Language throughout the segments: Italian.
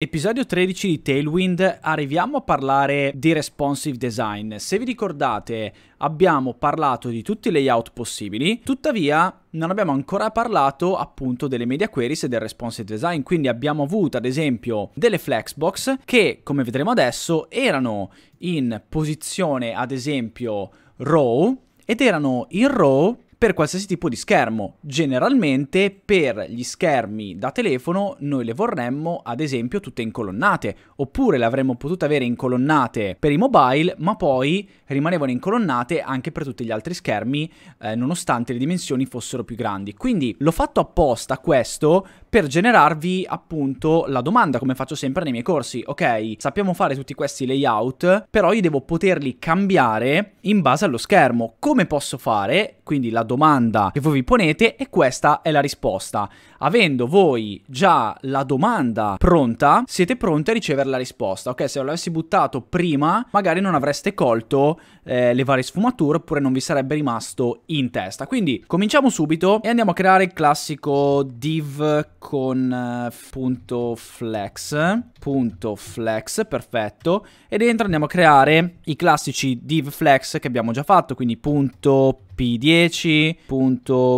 Episodio 13 di Tailwind arriviamo a parlare di responsive design. Se vi ricordate abbiamo parlato di tutti i layout possibili, tuttavia non abbiamo ancora parlato appunto delle media queries e del responsive design, quindi abbiamo avuto ad esempio delle flexbox che come vedremo adesso erano in posizione ad esempio row ed erano in row per qualsiasi tipo di schermo. Generalmente per gli schermi da telefono noi le vorremmo ad esempio tutte incolonnate, oppure le avremmo potute avere incolonnate per i mobile, ma poi rimanevano incolonnate anche per tutti gli altri schermi, eh, nonostante le dimensioni fossero più grandi. Quindi l'ho fatto apposta questo per generarvi appunto la domanda, come faccio sempre nei miei corsi. Ok, sappiamo fare tutti questi layout, però io devo poterli cambiare in base allo schermo. Come posso fare? Quindi la domanda che voi vi ponete e questa è la risposta. Avendo voi già la domanda pronta, siete pronti a ricevere la risposta. Ok, se l'avessi buttato prima, magari non avreste colto eh, le varie sfumature oppure non vi sarebbe rimasto in testa. Quindi cominciamo subito e andiamo a creare il classico div con eh, punto flex, punto flex, perfetto. E dentro andiamo a creare i classici div flex che abbiamo già fatto, quindi punto P10,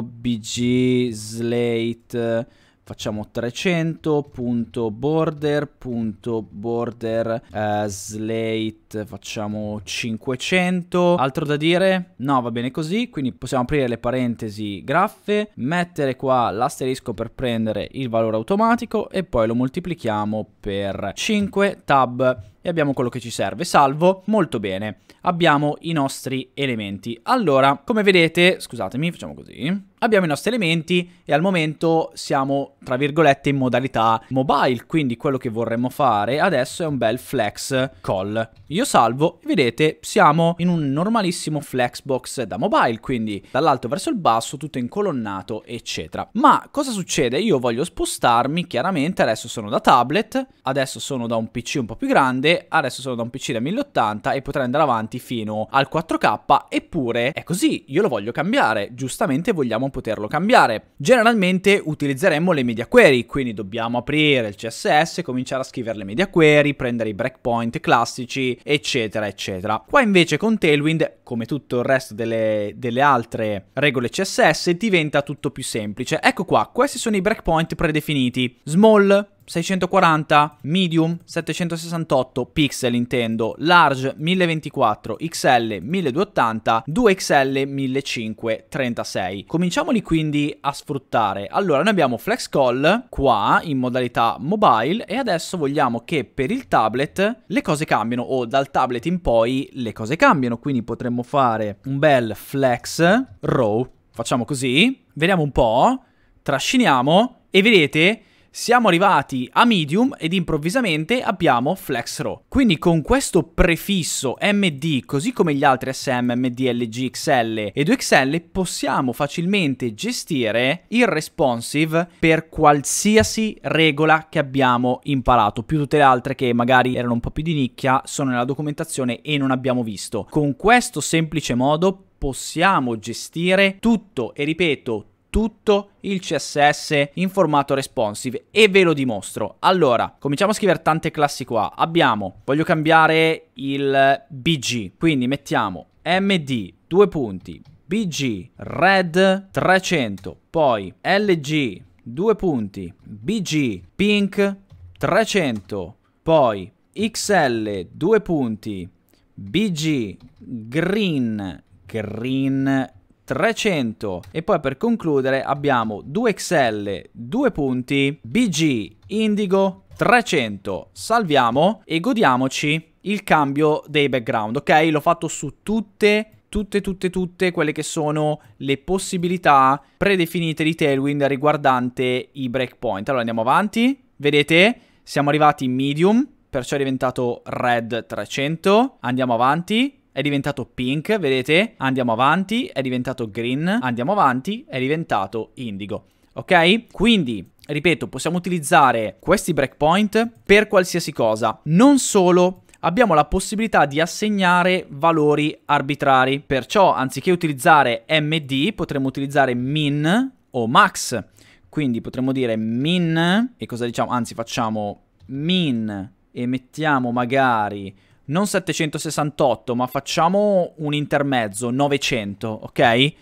bg slate facciamo 300.border.border eh, slate facciamo 500 altro da dire no va bene così quindi possiamo aprire le parentesi graffe mettere qua l'asterisco per prendere il valore automatico e poi lo moltiplichiamo per 5 tab e abbiamo quello che ci serve, salvo, molto bene, abbiamo i nostri elementi. Allora, come vedete, scusatemi, facciamo così, abbiamo i nostri elementi e al momento siamo, tra virgolette, in modalità mobile, quindi quello che vorremmo fare adesso è un bel flex call. Io salvo, vedete, siamo in un normalissimo flexbox da mobile, quindi dall'alto verso il basso, tutto incolonnato, eccetera. Ma cosa succede? Io voglio spostarmi, chiaramente, adesso sono da tablet, adesso sono da un PC un po' più grande, schede adesso sono da un PC da 1080 e potrei andare avanti fino al 4K, eppure è così, io lo voglio cambiare, giustamente vogliamo poterlo cambiare. Generalmente utilizzeremmo le media query, quindi dobbiamo aprire il CSS, cominciare a scrivere le media query, prendere i breakpoint classici, eccetera, eccetera. Qua invece con Tailwind, come tutto il resto delle, delle altre regole CSS, diventa tutto più semplice. Ecco qua, questi sono i breakpoint predefiniti. Small, 640, medium 768 pixel intendo, large 1024, XL 1280, 2XL 1536. Cominciamoli quindi a sfruttare. Allora, noi abbiamo Flex Call qua in modalità mobile e adesso vogliamo che per il tablet le cose cambiano o dal tablet in poi le cose cambiano, quindi potremmo fare un bel Flex Row. Facciamo così, vediamo un po', trasciniamo e vedete siamo arrivati a medium ed improvvisamente abbiamo flex row. Quindi con questo prefisso MD, così come gli altri SM, MD, LG, XL e 2XL, possiamo facilmente gestire il responsive per qualsiasi regola che abbiamo imparato, più tutte le altre che magari erano un po' più di nicchia, sono nella documentazione e non abbiamo visto. Con questo semplice modo possiamo gestire tutto e ripeto tutto il CSS in formato responsive e ve lo dimostro. Allora, cominciamo a scrivere tante classi qua. Abbiamo, voglio cambiare il BG, quindi mettiamo MD, due punti, BG, red 300, poi LG, due punti, BG, pink 300, poi XL, due punti, BG, green, green 300 e poi per concludere abbiamo 2XL, 2 punti, BG, Indigo, 300. Salviamo e godiamoci il cambio dei background, ok? L'ho fatto su tutte tutte, tutte, tutte quelle che sono le possibilità predefinite di Tailwind riguardante i breakpoint. Allora andiamo avanti, vedete, siamo arrivati in medium, perciò è diventato red 300, andiamo avanti, è diventato pink, vedete? Andiamo avanti, è diventato green, andiamo avanti, è diventato indigo. Ok? Quindi, ripeto, possiamo utilizzare questi breakpoint per qualsiasi cosa. Non solo abbiamo la possibilità di assegnare valori arbitrari. Perciò, anziché utilizzare MD, potremmo utilizzare min o max. Quindi potremmo dire min, e cosa diciamo? Anzi, facciamo min e mettiamo magari non 768, ma facciamo un intermezzo, 900, ok?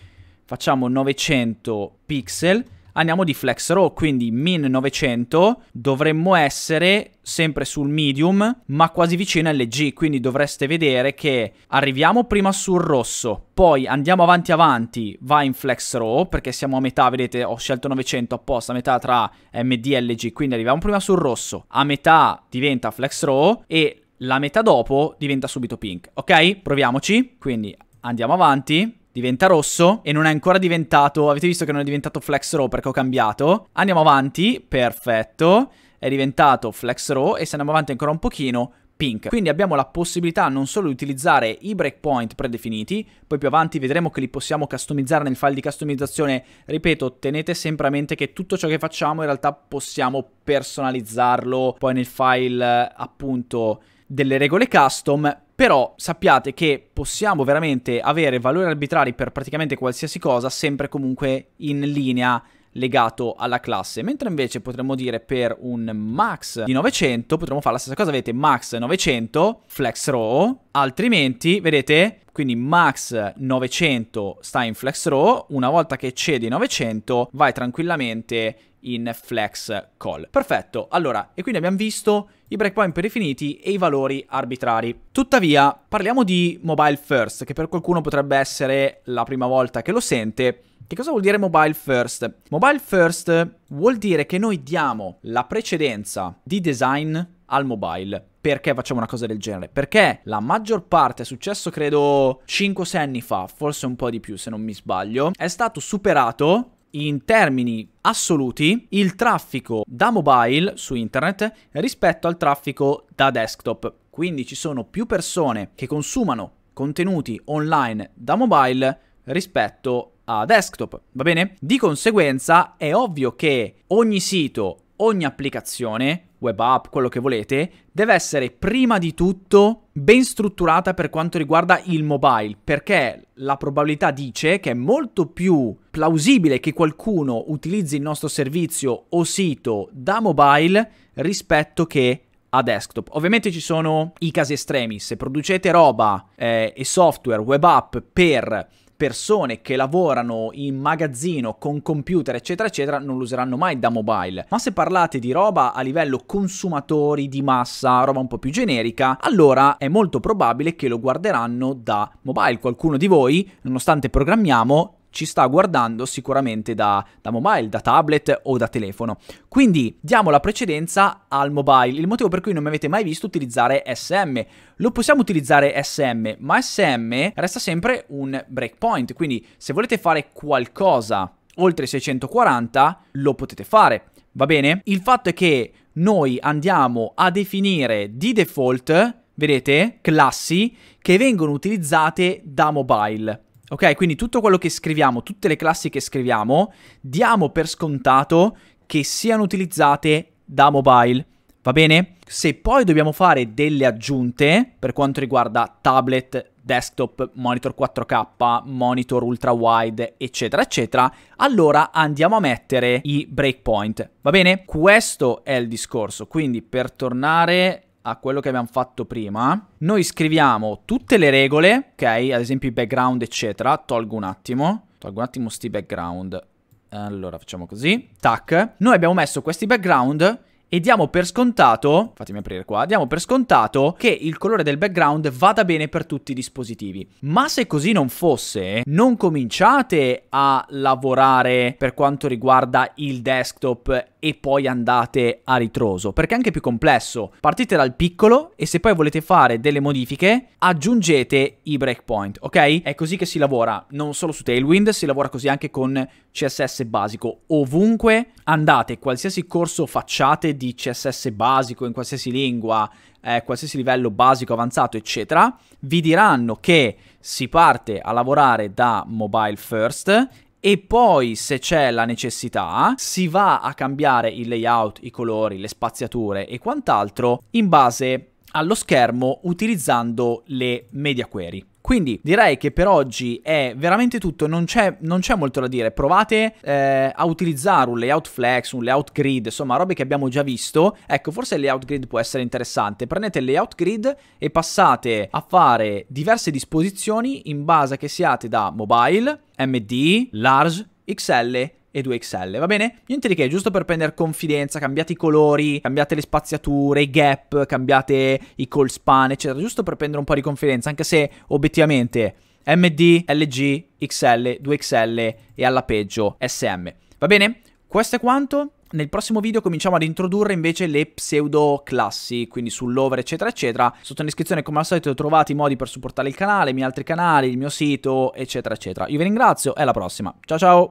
Facciamo 900 pixel, andiamo di flex row, quindi min 900 dovremmo essere sempre sul medium, ma quasi vicino all'G, quindi dovreste vedere che arriviamo prima sul rosso, poi andiamo avanti avanti, va in flex row, perché siamo a metà, vedete, ho scelto 900 apposta, a metà tra MD e LG, quindi arriviamo prima sul rosso, a metà diventa flex row e la metà dopo diventa subito pink. Ok? Proviamoci. Quindi andiamo avanti. Diventa rosso e non è ancora diventato... Avete visto che non è diventato flex row perché ho cambiato. Andiamo avanti. Perfetto. È diventato flex row e se andiamo avanti ancora un pochino... Pink. Quindi abbiamo la possibilità non solo di utilizzare i breakpoint predefiniti, poi più avanti vedremo che li possiamo customizzare nel file di customizzazione. Ripeto, tenete sempre a mente che tutto ciò che facciamo in realtà possiamo personalizzarlo poi nel file appunto delle regole custom, però sappiate che possiamo veramente avere valori arbitrari per praticamente qualsiasi cosa, sempre comunque in linea legato alla classe, mentre invece potremmo dire per un max di 900 potremmo fare la stessa cosa, vedete max 900 flex row, altrimenti vedete quindi max 900 sta in flex row, una volta che cedi 900 vai tranquillamente in flex call. Perfetto, allora, e quindi abbiamo visto i breakpoint predefiniti e i valori arbitrari. Tuttavia, parliamo di mobile first, che per qualcuno potrebbe essere la prima volta che lo sente, che cosa vuol dire mobile first? Mobile first vuol dire che noi diamo la precedenza di design al mobile. Perché facciamo una cosa del genere? Perché la maggior parte, è successo credo 5-6 anni fa, forse un po' di più se non mi sbaglio, è stato superato in termini assoluti il traffico da mobile su internet rispetto al traffico da desktop. Quindi ci sono più persone che consumano contenuti online da mobile rispetto a desktop, va bene? Di conseguenza è ovvio che ogni sito, ogni applicazione, web app, quello che volete, deve essere prima di tutto ben strutturata per quanto riguarda il mobile, perché la probabilità dice che è molto più plausibile che qualcuno utilizzi il nostro servizio o sito da mobile rispetto che a desktop. Ovviamente ci sono i casi estremi, se producete roba eh, e software, web app per persone che lavorano in magazzino con computer eccetera eccetera non lo useranno mai da mobile. Ma se parlate di roba a livello consumatori di massa, roba un po' più generica, allora è molto probabile che lo guarderanno da mobile. Qualcuno di voi, nonostante programmiamo, ci sta guardando sicuramente da, da, mobile, da tablet o da telefono. Quindi diamo la precedenza al mobile, il motivo per cui non mi avete mai visto utilizzare SM. Lo possiamo utilizzare SM, ma SM resta sempre un breakpoint, quindi se volete fare qualcosa oltre 640 lo potete fare, va bene? Il fatto è che noi andiamo a definire di default, vedete, classi che vengono utilizzate da mobile. Ok, quindi tutto quello che scriviamo, tutte le classi che scriviamo, diamo per scontato che siano utilizzate da mobile. Va bene? Se poi dobbiamo fare delle aggiunte per quanto riguarda tablet, desktop, monitor 4K, monitor ultra wide, eccetera, eccetera, allora andiamo a mettere i breakpoint. Va bene? Questo è il discorso. Quindi per tornare a quello che abbiamo fatto prima, noi scriviamo tutte le regole, ok? Ad esempio i background, eccetera. Tolgo un attimo. Tolgo un attimo sti background. Allora, facciamo così. Tac. Noi abbiamo messo questi background e diamo per scontato, fatemi aprire qua, diamo per scontato che il colore del background vada bene per tutti i dispositivi. Ma se così non fosse, non cominciate a lavorare per quanto riguarda il desktop e poi andate a ritroso, perché è anche più complesso. Partite dal piccolo e se poi volete fare delle modifiche, aggiungete i breakpoint, ok? È così che si lavora, non solo su Tailwind, si lavora così anche con CSS basico. Ovunque andate, qualsiasi corso facciate di CSS basico in qualsiasi lingua, eh, qualsiasi livello basico, avanzato, eccetera, vi diranno che si parte a lavorare da mobile first e poi se c'è la necessità si va a cambiare il layout, i colori, le spaziature e quant'altro in base allo schermo utilizzando le media query. Quindi direi che per oggi è veramente tutto, non c'è, molto da dire, provate eh, a utilizzare un layout flex, un layout grid, insomma robe che abbiamo già visto, ecco forse il layout grid può essere interessante, prendete il layout grid e passate a fare diverse disposizioni in base a che siate da mobile, MD, large, XL e 2XL, va bene? Niente di che, giusto per prendere confidenza, cambiate i colori, cambiate le spaziature, i gap, cambiate i call span, eccetera, giusto per prendere un po' di confidenza, anche se obiettivamente MD, LG, XL, 2XL e alla peggio SM, va bene? Questo è quanto. Nel prossimo video cominciamo ad introdurre invece le pseudo classi, quindi sull'over eccetera eccetera. Sotto in descrizione come al solito trovate i modi per supportare il canale, i miei altri canali, il mio sito eccetera eccetera. Io vi ringrazio e alla prossima. Ciao ciao!